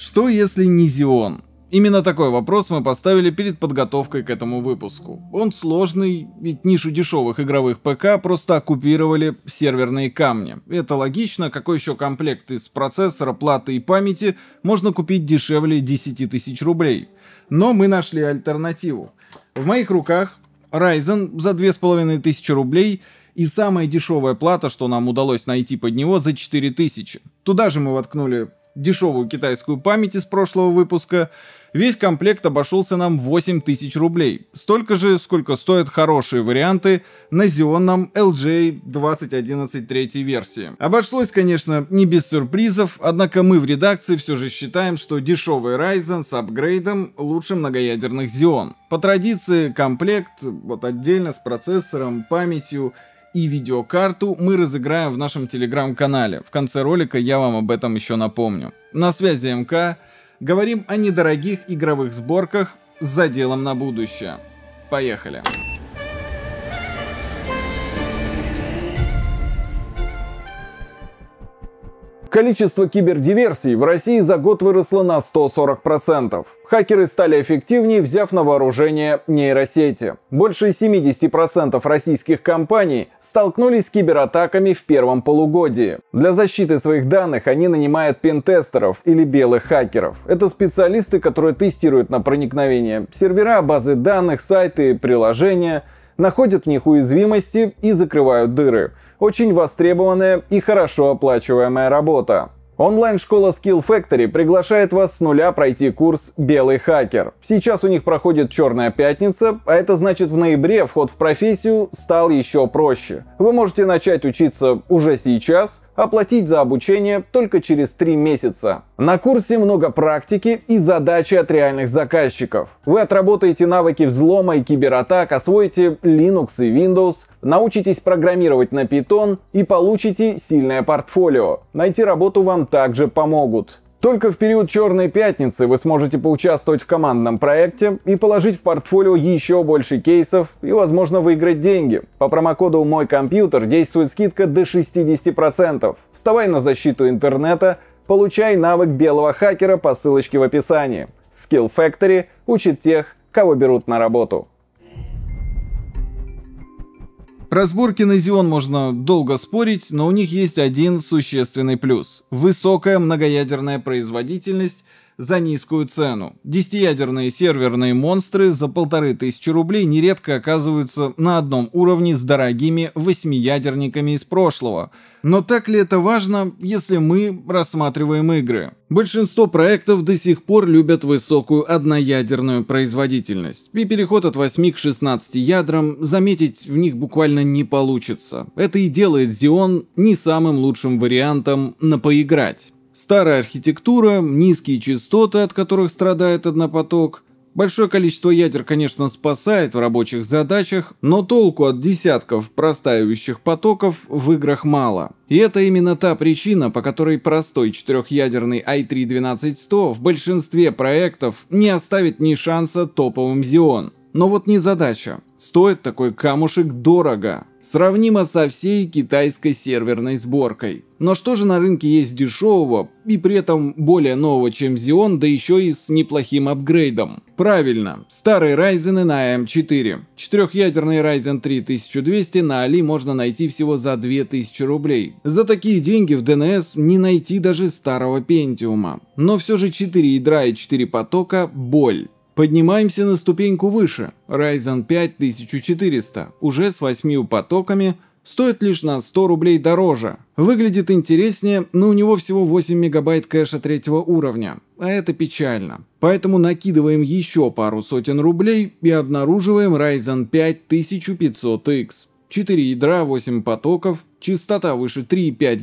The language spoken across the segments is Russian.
Что если не Зион? Именно такой вопрос мы поставили перед подготовкой к этому выпуску. Он сложный, ведь нишу дешевых игровых ПК просто оккупировали серверные камни. Это логично, какой еще комплект из процессора, платы и памяти можно купить дешевле 10 тысяч рублей. Но мы нашли альтернативу. В моих руках Ryzen за 2500 рублей и самая дешевая плата, что нам удалось найти под него, за 4000. Туда же мы воткнули дешевую китайскую память из прошлого выпуска, весь комплект обошелся нам 8000 рублей. Столько же, сколько стоят хорошие варианты на Xeon LJ 2011 третьей версии. Обошлось, конечно, не без сюрпризов, однако мы в редакции все же считаем, что дешевый Ryzen с апгрейдом лучше многоядерных Xeon. По традиции комплект, вот отдельно с процессором, памятью и видеокарту мы разыграем в нашем телеграм-канале. В конце ролика я вам об этом еще напомню. На связи МК. Говорим о недорогих игровых сборках за делом на будущее. Поехали! Количество кибердиверсий в России за год выросло на 140%. Хакеры стали эффективнее, взяв на вооружение нейросети. Больше 70% российских компаний столкнулись с кибератаками в первом полугодии. Для защиты своих данных они нанимают пентестеров или белых хакеров. Это специалисты, которые тестируют на проникновение сервера, базы данных, сайты, приложения, находят в них уязвимости и закрывают дыры – очень востребованная и хорошо оплачиваемая работа. Онлайн-школа Skill Factory приглашает вас с нуля пройти курс «Белый хакер». Сейчас у них проходит «Черная пятница», а это значит в ноябре вход в профессию стал еще проще. Вы можете начать учиться уже сейчас, оплатить за обучение только через 3 месяца. На курсе много практики и задачи от реальных заказчиков. Вы отработаете навыки взлома и кибератак, освоите Linux и Windows, научитесь программировать на Python и получите сильное портфолио. Найти работу вам также помогут. Только в период Черной Пятницы вы сможете поучаствовать в командном проекте и положить в портфолио еще больше кейсов и, возможно, выиграть деньги. По промокоду «Мой компьютер» действует скидка до 60%. Вставай на защиту интернета, получай навык белого хакера по ссылочке в описании. Skill Factory учит тех, кого берут на работу. Разборки на зион можно долго спорить, но у них есть один существенный плюс – высокая многоядерная производительность за низкую цену. Десятиядерные серверные монстры за полторы тысячи рублей нередко оказываются на одном уровне с дорогими восьмиядерниками из прошлого. Но так ли это важно, если мы рассматриваем игры? Большинство проектов до сих пор любят высокую одноядерную производительность, и переход от 8 к 16 ядрам заметить в них буквально не получится. Это и делает Xeon не самым лучшим вариантом на поиграть. Старая архитектура, низкие частоты, от которых страдает однопоток. Большое количество ядер, конечно, спасает в рабочих задачах, но толку от десятков простаивающих потоков в играх мало. И это именно та причина, по которой простой четырехъядерный i3-12100 в большинстве проектов не оставит ни шанса топовым Xeon. Но вот не задача. Стоит такой камушек дорого сравнимо со всей китайской серверной сборкой. Но что же на рынке есть дешевого и при этом более нового, чем Xeon, да еще и с неплохим апгрейдом? Правильно, старые Ryzen на M4. Эм Четырехъядерный Ryzen 3200 на Али можно найти всего за 2000 рублей. За такие деньги в DNS не найти даже старого Pentium. Но все же 4 ядра и 4 потока – боль. Поднимаемся на ступеньку выше. Ryzen 5 1400, уже с 8 потоками, стоит лишь на 100 рублей дороже. Выглядит интереснее, но у него всего 8 мегабайт кэша третьего уровня, а это печально. Поэтому накидываем еще пару сотен рублей и обнаруживаем Ryzen 5 1500X. 4 ядра, 8 потоков, частота выше 3,5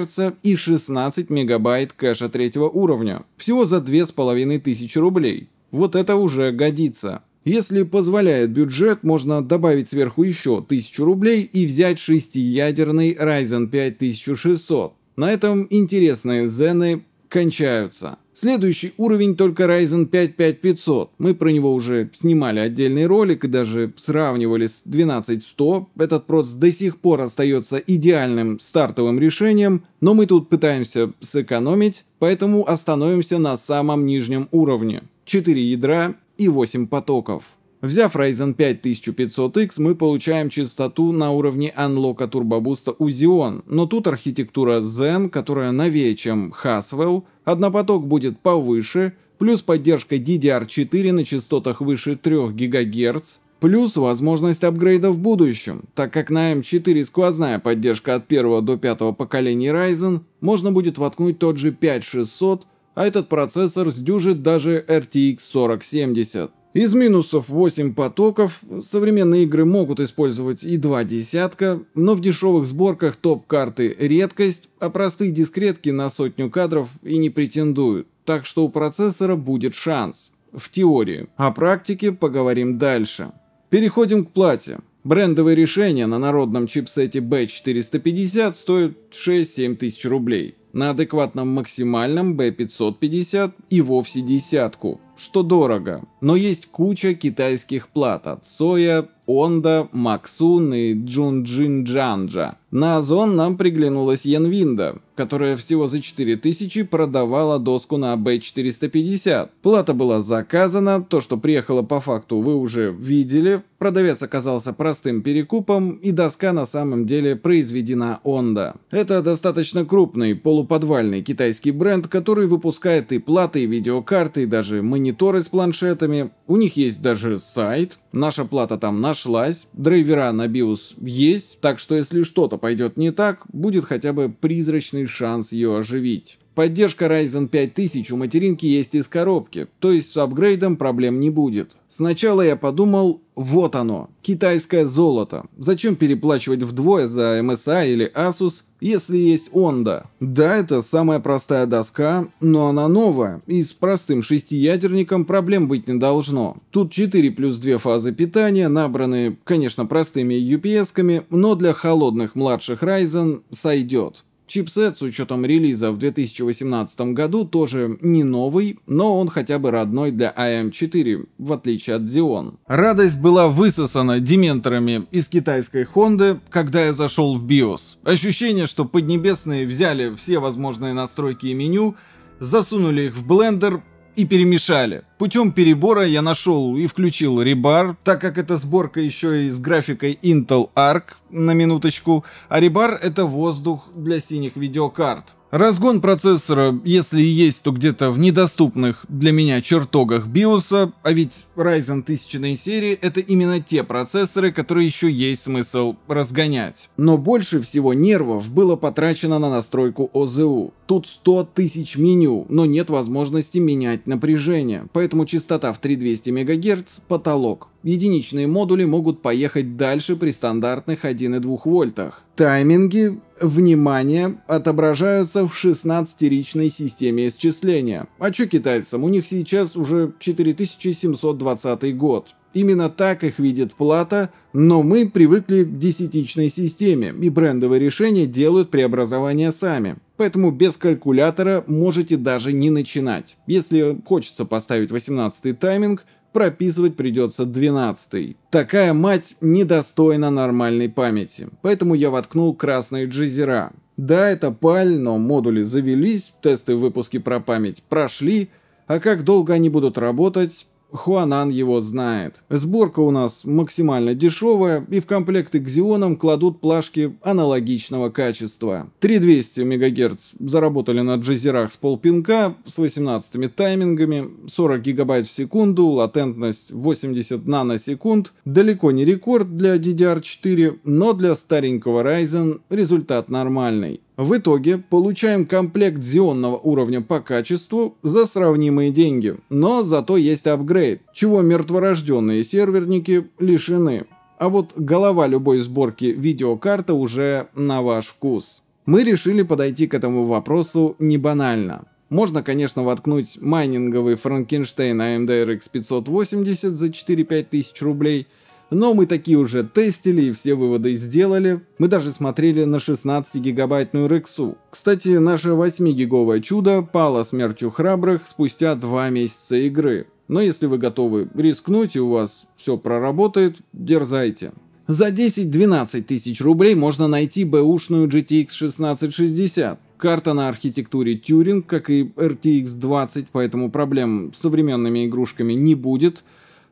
ГГц и 16 МБ кэша третьего уровня, всего за 2500 рублей. Вот это уже годится. Если позволяет бюджет, можно добавить сверху еще 1000 рублей и взять шестиядерный Ryzen 5600. На этом интересные зены кончаются. Следующий уровень только Ryzen 5 5500. Мы про него уже снимали отдельный ролик и даже сравнивали с 12100. Этот проц до сих пор остается идеальным стартовым решением, но мы тут пытаемся сэкономить, поэтому остановимся на самом нижнем уровне. 4 ядра и 8 потоков. Взяв Ryzen 5 1500X, мы получаем частоту на уровне анлока турбобуста Uzion, но тут архитектура Zen, которая новее, чем Haswell, однопоток будет повыше, плюс поддержка DDR4 на частотах выше 3 ГГц, плюс возможность апгрейда в будущем, так как на M4 сквозная поддержка от 1 до 5 поколений Ryzen, можно будет воткнуть тот же 5600, а этот процессор сдюжит даже RTX 4070. Из минусов 8 потоков современные игры могут использовать и два десятка, но в дешевых сборках топ-карты редкость, а простые дискретки на сотню кадров и не претендуют, так что у процессора будет шанс. В теории. О практике поговорим дальше. Переходим к плате. Брендовые решения на народном чипсете B450 стоят 6-7 тысяч рублей на адекватном максимальном B550 и вовсе десятку, что дорого. Но есть куча китайских плат от Соя, Онда, Максун и Джунджинджанджа. На Озон нам приглянулась Янвинда, которая всего за 4000 продавала доску на B450. Плата была заказана, то, что приехало по факту, вы уже видели. Продавец оказался простым перекупом, и доска на самом деле произведена Онда. Это достаточно крупный полу полуподвальный китайский бренд, который выпускает и платы, и видеокарты, и даже мониторы с планшетами. У них есть даже сайт, Наша плата там нашлась, драйвера на BIOS есть, так что если что-то пойдет не так, будет хотя бы призрачный шанс ее оживить. Поддержка Ryzen 5000 у материнки есть из коробки, то есть с апгрейдом проблем не будет. Сначала я подумал, вот оно, китайское золото. Зачем переплачивать вдвое за MSI или Asus, если есть Onda? Да, это самая простая доска, но она новая, и с простым шестиядерником проблем быть не должно. Тут 4 плюс 2 фазы базы питания, набранные, конечно, простыми UPS-ками, но для холодных младших Ryzen сойдет. Чипсет с учетом релиза в 2018 году тоже не новый, но он хотя бы родной для AM4, эм в отличие от Xeon. Радость была высосана дементорами из китайской Honda, когда я зашел в BIOS. Ощущение, что поднебесные взяли все возможные настройки и меню, засунули их в блендер и перемешали. Путем перебора я нашел и включил ребар, так как это сборка еще и с графикой Intel Arc, на минуточку, а ребар это воздух для синих видеокарт. Разгон процессора, если и есть, то где-то в недоступных для меня чертогах биоса, а ведь Ryzen тысячной серии это именно те процессоры, которые еще есть смысл разгонять. Но больше всего нервов было потрачено на настройку ОЗУ. Тут 100 тысяч меню, но нет возможности менять напряжение, поэтому частота в 3200 МГц – потолок. Единичные модули могут поехать дальше при стандартных 1 и 2 вольтах. Тайминги, внимание, отображаются в 16-ричной системе исчисления. А чё китайцам, у них сейчас уже 4720 год. Именно так их видит плата, но мы привыкли к десятичной системе, и брендовые решения делают преобразования сами. Поэтому без калькулятора можете даже не начинать. Если хочется поставить 18 тайминг, прописывать придется двенадцатый. Такая мать недостойна нормальной памяти, поэтому я воткнул красные джизера. Да, это паль, но модули завелись, тесты выпуски про память прошли, а как долго они будут работать, Хуанан его знает. Сборка у нас максимально дешевая, и в комплекты к Xeon кладут плашки аналогичного качества. 3200 МГц заработали на джезерах с полпинка, с 18 таймингами, 40 ГБ в секунду, латентность 80 наносекунд. Далеко не рекорд для DDR4, но для старенького Ryzen результат нормальный. В итоге получаем комплект зионного уровня по качеству за сравнимые деньги, но зато есть апгрейд, чего мертворожденные серверники лишены. А вот голова любой сборки видеокарты уже на ваш вкус. Мы решили подойти к этому вопросу не банально. Можно, конечно, воткнуть майнинговый Франкенштейн AMD RX 580 за 4-5 тысяч рублей – но мы такие уже тестили и все выводы сделали. Мы даже смотрели на 16-гигабайтную рексу. Кстати, наше 8-гиговое чудо пало смертью храбрых спустя 2 месяца игры. Но если вы готовы рискнуть и у вас все проработает, дерзайте. За 10-12 тысяч рублей можно найти бэушную GTX 1660. Карта на архитектуре Turing, как и RTX 20, поэтому проблем с современными игрушками не будет.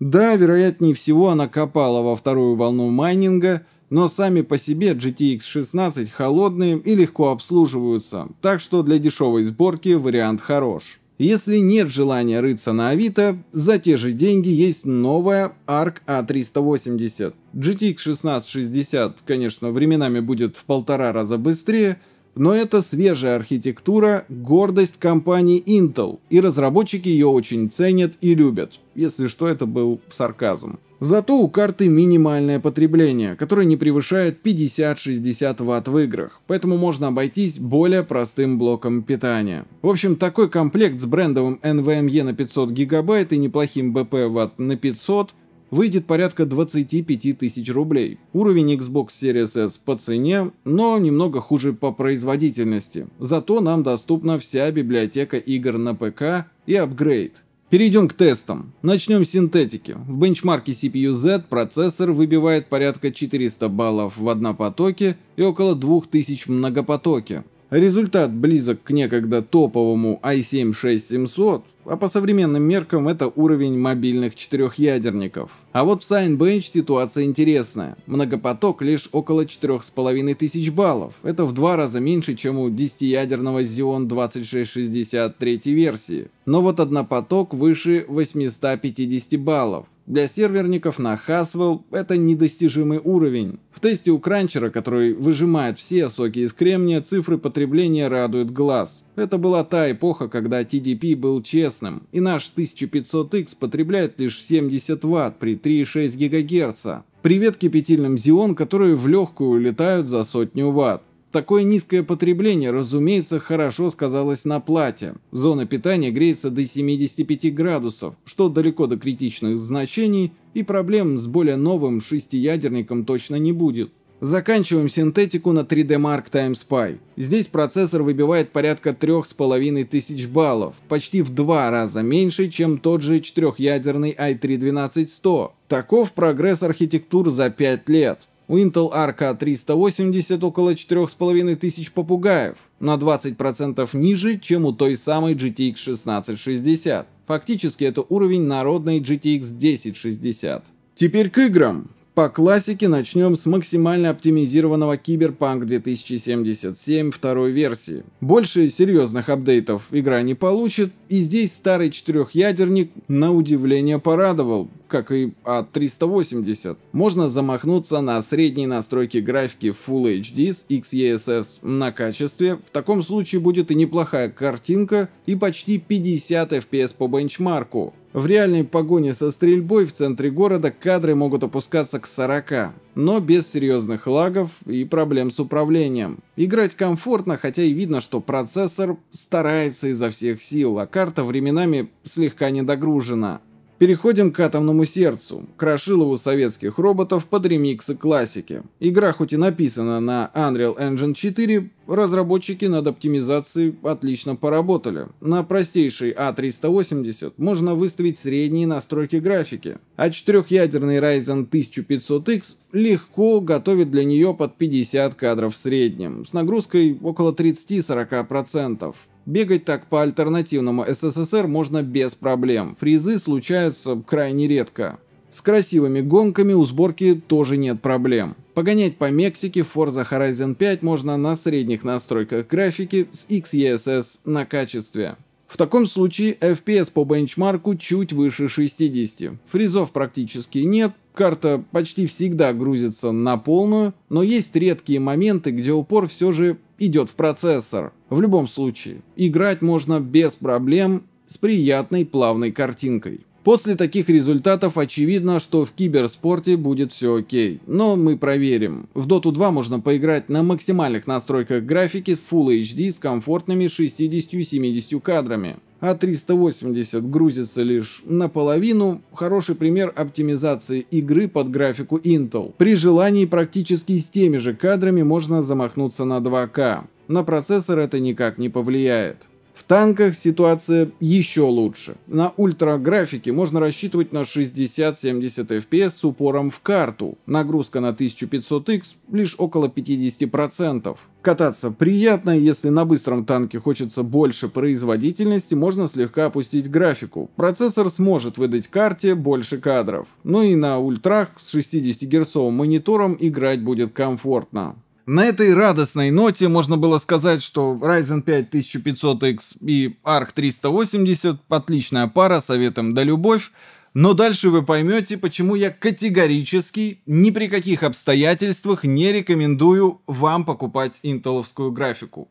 Да, вероятнее всего она копала во вторую волну майнинга, но сами по себе GTX 16 холодные и легко обслуживаются, так что для дешевой сборки вариант хорош. Если нет желания рыться на Авито, за те же деньги есть новая ARC A380. GTX 1660, конечно, временами будет в полтора раза быстрее, но это свежая архитектура, гордость компании Intel, и разработчики ее очень ценят и любят. Если что, это был сарказм. Зато у карты минимальное потребление, которое не превышает 50-60 ватт в играх, поэтому можно обойтись более простым блоком питания. В общем, такой комплект с брендовым NVMe на 500 гигабайт и неплохим BP Вт на 500 выйдет порядка 25 тысяч рублей. Уровень Xbox Series S по цене, но немного хуже по производительности. Зато нам доступна вся библиотека игр на ПК и апгрейд. Перейдем к тестам. Начнем с синтетики. В бенчмарке CPU-Z процессор выбивает порядка 400 баллов в однопотоке и около 2000 в многопотоке. Результат близок к некогда топовому i7-6700, а по современным меркам это уровень мобильных четырехъядерников. А вот в Signbench ситуация интересная. Многопоток лишь около тысяч баллов. Это в два раза меньше, чем у 10-ядерного Xeon 2663 версии. Но вот однопоток выше 850 баллов. Для серверников на Haswell это недостижимый уровень. В тесте у кранчера, который выжимает все соки из кремния, цифры потребления радуют глаз. Это была та эпоха, когда TDP был честным, и наш 1500X потребляет лишь 70 Вт при 3,6 ГГц. Привет кипятильным Xeon, которые в легкую улетают за сотню Вт. Такое низкое потребление, разумеется, хорошо сказалось на плате. Зона питания греется до 75 градусов, что далеко до критичных значений, и проблем с более новым шестиядерником точно не будет. Заканчиваем синтетику на 3D Mark Time Spy. Здесь процессор выбивает порядка 3500 баллов, почти в два раза меньше, чем тот же четырехъядерный i3-12100. Таков прогресс архитектур за 5 лет. У Intel RK380 около 4500 попугаев, на 20% ниже, чем у той самой GTX 1660. Фактически это уровень народной GTX 1060. Теперь к играм. По классике начнем с максимально оптимизированного Киберпанк 2077 второй версии. Больше серьезных апдейтов игра не получит, и здесь старый четырехъядерник на удивление порадовал, как и A380. А Можно замахнуться на средние настройки графики Full HD с XESS на качестве, в таком случае будет и неплохая картинка и почти 50 FPS по бенчмарку. В реальной погоне со стрельбой в центре города кадры могут опускаться к 40, но без серьезных лагов и проблем с управлением. Играть комфортно, хотя и видно, что процессор старается изо всех сил, а карта временами слегка недогружена. Переходим к «Атомному сердцу», крошилову советских роботов под ремиксы классики. Игра хоть и написана на Unreal Engine 4, разработчики над оптимизацией отлично поработали. На простейшей A380 а можно выставить средние настройки графики, а четырехъядерный Ryzen 1500X легко готовит для нее под 50 кадров в среднем, с нагрузкой около 30-40%. Бегать так по альтернативному СССР можно без проблем, фризы случаются крайне редко. С красивыми гонками у сборки тоже нет проблем. Погонять по Мексике в Forza Horizon 5 можно на средних настройках графики с XESS на качестве. В таком случае FPS по бенчмарку чуть выше 60. Фризов практически нет, карта почти всегда грузится на полную, но есть редкие моменты, где упор все же идет в процессор. В любом случае, играть можно без проблем с приятной плавной картинкой. После таких результатов очевидно, что в киберспорте будет все окей. Но мы проверим. В Dota 2 можно поиграть на максимальных настройках графики Full HD с комфортными 60-70 кадрами. А380 грузится лишь наполовину, хороший пример оптимизации игры под графику Intel. При желании практически с теми же кадрами можно замахнуться на 2К. На процессор это никак не повлияет. В танках ситуация еще лучше. На ультра графике можно рассчитывать на 60-70 FPS с упором в карту. Нагрузка на 1500X лишь около 50%. Кататься приятно, если на быстром танке хочется больше производительности, можно слегка опустить графику. Процессор сможет выдать карте больше кадров. Ну и на ультрах с 60-герцовым монитором играть будет комфортно. На этой радостной ноте можно было сказать, что Ryzen 5 1500X и ARC 380 — отличная пара, советом да любовь. Но дальше вы поймете, почему я категорически ни при каких обстоятельствах не рекомендую вам покупать интеловскую графику.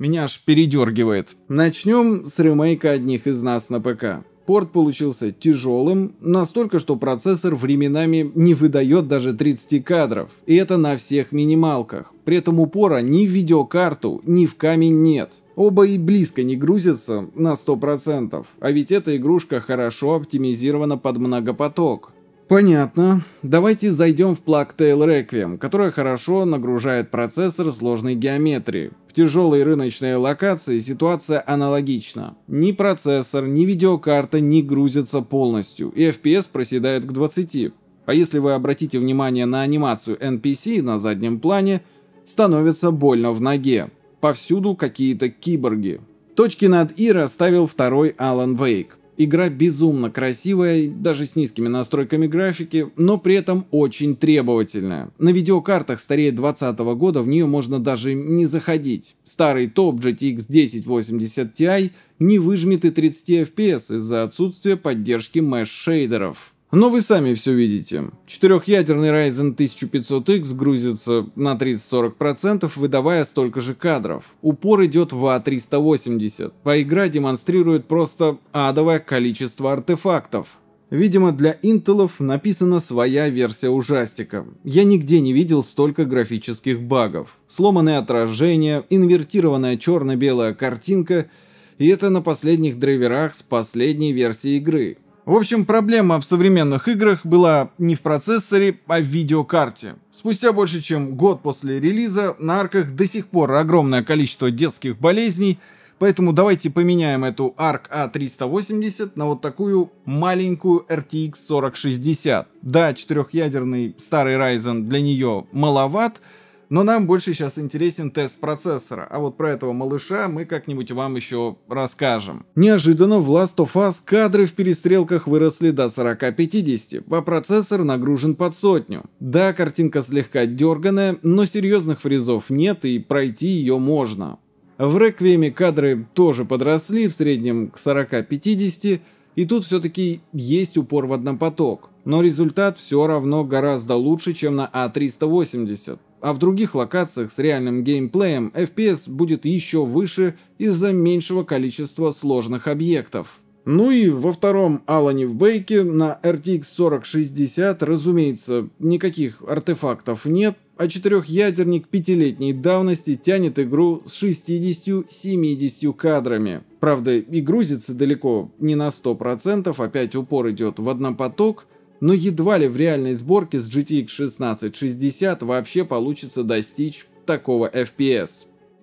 меня аж передергивает. Начнем с ремейка одних из нас на ПК. Порт получился тяжелым, настолько, что процессор временами не выдает даже 30 кадров. И это на всех минималках. При этом упора ни в видеокарту, ни в камень нет. Оба и близко не грузятся на 100%. А ведь эта игрушка хорошо оптимизирована под многопоток. Понятно. Давайте зайдем в Plugtail Requiem, которая хорошо нагружает процессор сложной геометрии. В тяжелой рыночной локации ситуация аналогична. Ни процессор, ни видеокарта не грузятся полностью, и FPS проседает к 20. А если вы обратите внимание на анимацию NPC на заднем плане, становится больно в ноге. Повсюду какие-то киборги. Точки над Ира ставил второй Алан Вейк. Игра безумно красивая, даже с низкими настройками графики, но при этом очень требовательная. На видеокартах старее 2020 года в нее можно даже не заходить. Старый топ GTX 1080 Ti не выжмет и 30 FPS из-за отсутствия поддержки mesh-шейдеров. Но вы сами все видите. Четырехъядерный Ryzen 1500X грузится на 30-40%, выдавая столько же кадров. Упор идет в A380, а игра демонстрирует просто адовое количество артефактов. Видимо, для интелов написана своя версия ужастика. Я нигде не видел столько графических багов. Сломанные отражения, инвертированная черно-белая картинка, и это на последних драйверах с последней версии игры. В общем, проблема в современных играх была не в процессоре, а в видеокарте. Спустя больше чем год после релиза на арках до сих пор огромное количество детских болезней, поэтому давайте поменяем эту ARC A380 а на вот такую маленькую RTX 4060. Да, четырехъядерный старый Ryzen для нее маловат, но нам больше сейчас интересен тест процессора, а вот про этого малыша мы как-нибудь вам еще расскажем. Неожиданно в Last of Us кадры в перестрелках выросли до 40-50, а процессор нагружен под сотню. Да, картинка слегка дерганая, но серьезных фризов нет и пройти ее можно. В Реквиеме кадры тоже подросли, в среднем к 40-50, и тут все-таки есть упор в однопоток. Но результат все равно гораздо лучше, чем на А380 а в других локациях с реальным геймплеем FPS будет еще выше из-за меньшего количества сложных объектов. Ну и во втором Алане Вейке на RTX 4060, разумеется, никаких артефактов нет, а четырехъядерник пятилетней давности тянет игру с 60-70 кадрами. Правда, и грузится далеко не на 100%, опять упор идет в однопоток, но едва ли в реальной сборке с GTX 1660 вообще получится достичь такого FPS.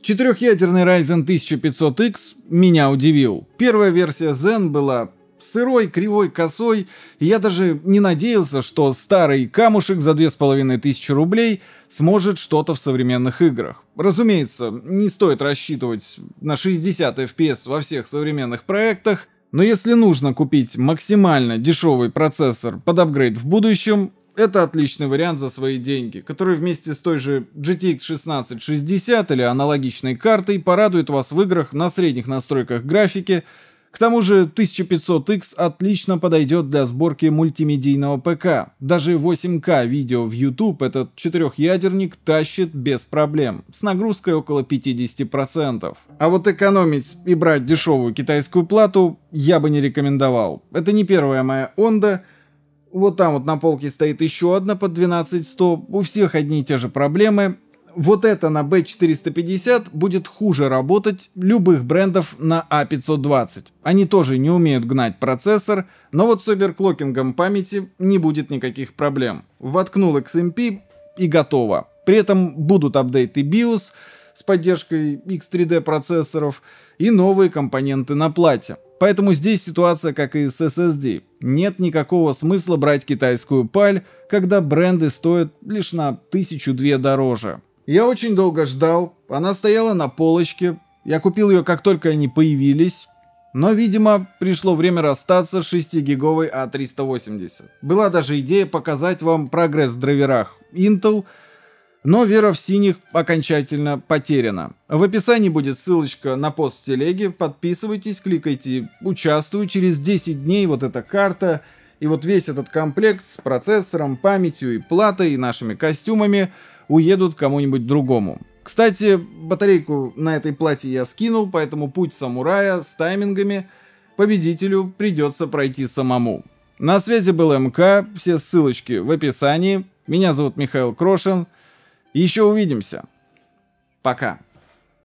Четырехъядерный Ryzen 1500X меня удивил. Первая версия Zen была сырой, кривой, косой, и я даже не надеялся, что старый камушек за 2500 рублей сможет что-то в современных играх. Разумеется, не стоит рассчитывать на 60 FPS во всех современных проектах, но если нужно купить максимально дешевый процессор под апгрейд в будущем, это отличный вариант за свои деньги, который вместе с той же GTX 1660 или аналогичной картой порадует вас в играх на средних настройках графики к тому же 1500X отлично подойдет для сборки мультимедийного ПК. Даже 8К видео в YouTube этот четырехъядерник тащит без проблем, с нагрузкой около 50%. А вот экономить и брать дешевую китайскую плату я бы не рекомендовал. Это не первая моя Онда. вот там вот на полке стоит еще одна под 12100, у всех одни и те же проблемы, вот это на B450 будет хуже работать любых брендов на A520. А Они тоже не умеют гнать процессор, но вот с оверклокингом памяти не будет никаких проблем. Воткнул XMP и готово. При этом будут апдейты BIOS с поддержкой X3D процессоров и новые компоненты на плате. Поэтому здесь ситуация как и с SSD. Нет никакого смысла брать китайскую паль, когда бренды стоят лишь на тысячу-две дороже. Я очень долго ждал. Она стояла на полочке. Я купил ее, как только они появились. Но, видимо, пришло время расстаться с 6-гиговой A380. А Была даже идея показать вам прогресс в драйверах Intel, но вера в синих окончательно потеряна. В описании будет ссылочка на пост в телеге. Подписывайтесь, кликайте «Участвую». Через 10 дней вот эта карта и вот весь этот комплект с процессором, памятью и платой, и нашими костюмами – уедут кому-нибудь другому. Кстати, батарейку на этой плате я скинул, поэтому путь самурая с таймингами победителю придется пройти самому. На связи был МК, все ссылочки в описании. Меня зовут Михаил Крошин. Еще увидимся. Пока.